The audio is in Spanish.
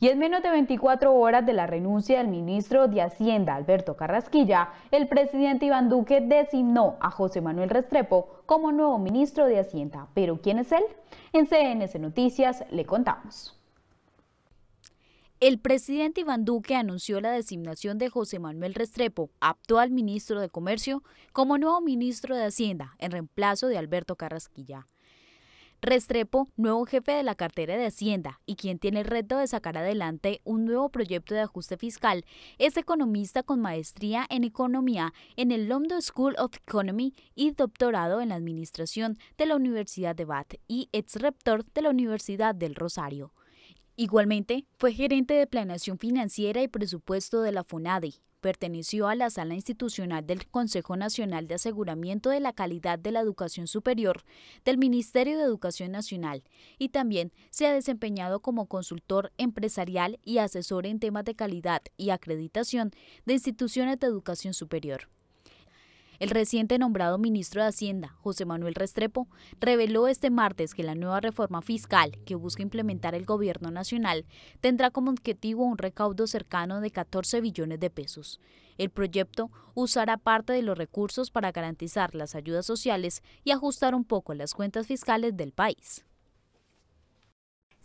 Y en menos de 24 horas de la renuncia del ministro de Hacienda, Alberto Carrasquilla, el presidente Iván Duque designó a José Manuel Restrepo como nuevo ministro de Hacienda. ¿Pero quién es él? En CNS Noticias le contamos. El presidente Iván Duque anunció la designación de José Manuel Restrepo, actual ministro de Comercio, como nuevo ministro de Hacienda, en reemplazo de Alberto Carrasquilla. Restrepo, nuevo jefe de la cartera de Hacienda y quien tiene el reto de sacar adelante un nuevo proyecto de ajuste fiscal, es economista con maestría en economía en el London School of Economy y doctorado en administración de la Universidad de Bath y ex rector de la Universidad del Rosario. Igualmente, fue gerente de planeación financiera y presupuesto de la FONADE perteneció a la sala institucional del Consejo Nacional de Aseguramiento de la Calidad de la Educación Superior del Ministerio de Educación Nacional y también se ha desempeñado como consultor empresarial y asesor en temas de calidad y acreditación de instituciones de educación superior. El reciente nombrado ministro de Hacienda, José Manuel Restrepo, reveló este martes que la nueva reforma fiscal que busca implementar el gobierno nacional tendrá como objetivo un recaudo cercano de 14 billones de pesos. El proyecto usará parte de los recursos para garantizar las ayudas sociales y ajustar un poco las cuentas fiscales del país.